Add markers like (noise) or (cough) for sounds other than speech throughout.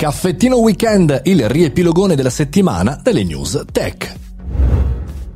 Caffettino Weekend, il riepilogone della settimana delle news tech.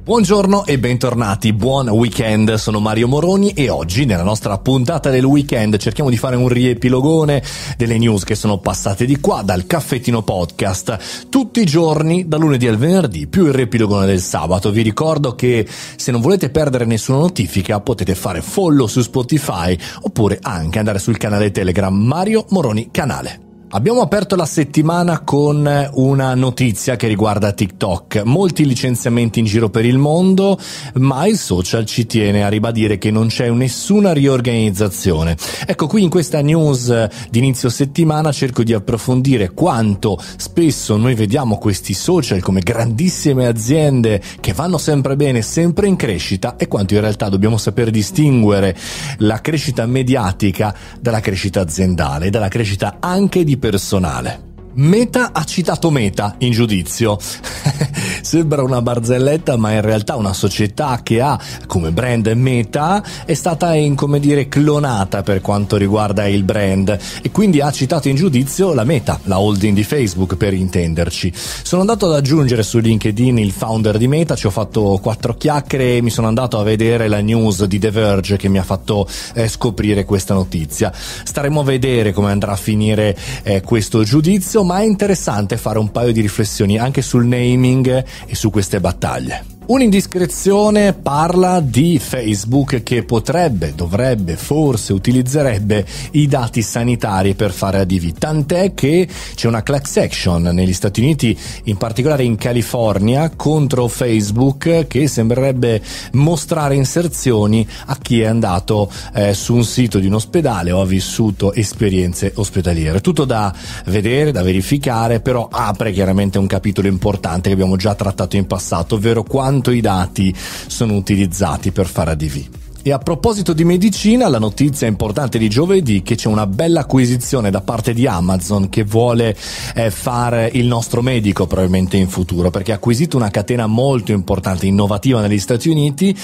Buongiorno e bentornati, buon weekend, sono Mario Moroni e oggi nella nostra puntata del weekend cerchiamo di fare un riepilogone delle news che sono passate di qua dal caffettino podcast tutti i giorni da lunedì al venerdì più il riepilogone del sabato. Vi ricordo che se non volete perdere nessuna notifica potete fare follow su Spotify oppure anche andare sul canale Telegram Mario Moroni Canale. Abbiamo aperto la settimana con una notizia che riguarda TikTok. Molti licenziamenti in giro per il mondo, ma il social ci tiene a ribadire che non c'è nessuna riorganizzazione. Ecco, qui in questa news di inizio settimana cerco di approfondire quanto spesso noi vediamo questi social come grandissime aziende che vanno sempre bene, sempre in crescita e quanto in realtà dobbiamo saper distinguere la crescita mediatica dalla crescita aziendale, dalla crescita anche di personale. Meta ha citato Meta in giudizio. (laughs) Sembra una barzelletta, ma in realtà una società che ha come brand Meta è stata, in, come dire, clonata per quanto riguarda il brand e quindi ha citato in giudizio la Meta, la holding di Facebook per intenderci. Sono andato ad aggiungere su LinkedIn il founder di Meta, ci ho fatto quattro chiacchiere e mi sono andato a vedere la news di The Verge che mi ha fatto eh, scoprire questa notizia. Staremo a vedere come andrà a finire eh, questo giudizio, ma è interessante fare un paio di riflessioni anche sul naming e su queste battaglie. Un'indiscrezione parla di Facebook che potrebbe, dovrebbe, forse utilizzerebbe i dati sanitari per fare adivi. tant'è che c'è una class action negli Stati Uniti, in particolare in California, contro Facebook che sembrerebbe mostrare inserzioni a chi è andato eh, su un sito di un ospedale o ha vissuto esperienze ospedaliere. Tutto da vedere, da verificare, però apre chiaramente un capitolo importante che abbiamo già trattato in passato, ovvero quando quanto i dati sono utilizzati per fare ADV. E a proposito di medicina, la notizia importante di giovedì è che c'è una bella acquisizione da parte di Amazon che vuole eh, fare il nostro medico probabilmente in futuro, perché ha acquisito una catena molto importante, innovativa negli Stati Uniti.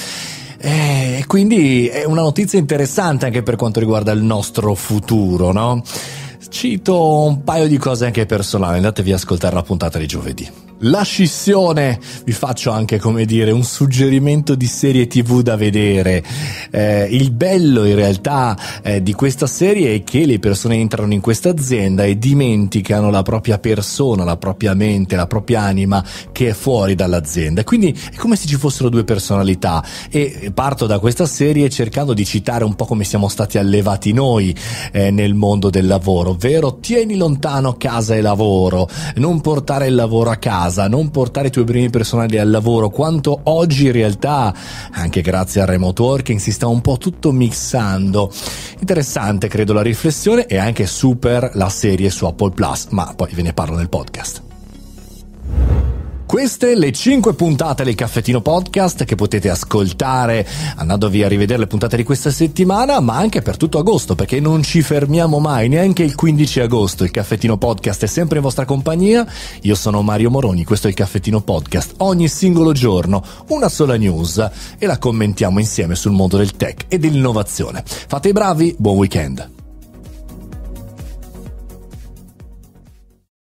Eh, e quindi è una notizia interessante anche per quanto riguarda il nostro futuro, no? Cito un paio di cose anche personali, andatevi ad ascoltare la puntata di giovedì la scissione. Vi faccio anche, come dire, un suggerimento di serie tv da vedere. Eh, il bello in realtà eh, di questa serie è che le persone entrano in questa azienda e dimenticano la propria persona, la propria mente, la propria anima che è fuori dall'azienda. Quindi è come se ci fossero due personalità. E parto da questa serie cercando di citare un po' come siamo stati allevati noi eh, nel mondo del lavoro, ovvero tieni lontano casa e lavoro, non portare il lavoro a casa casa, non portare i tuoi primi personali al lavoro, quanto oggi in realtà, anche grazie al remote working, si sta un po' tutto mixando. Interessante credo la riflessione e anche super la serie su Apple Plus, ma poi ve ne parlo nel podcast queste le 5 puntate del Caffettino Podcast che potete ascoltare andandovi a rivedere le puntate di questa settimana, ma anche per tutto agosto, perché non ci fermiamo mai, neanche il 15 agosto. Il Caffettino Podcast è sempre in vostra compagnia. Io sono Mario Moroni, questo è il Caffettino Podcast. Ogni singolo giorno una sola news e la commentiamo insieme sul mondo del tech e dell'innovazione. Fate i bravi, buon weekend!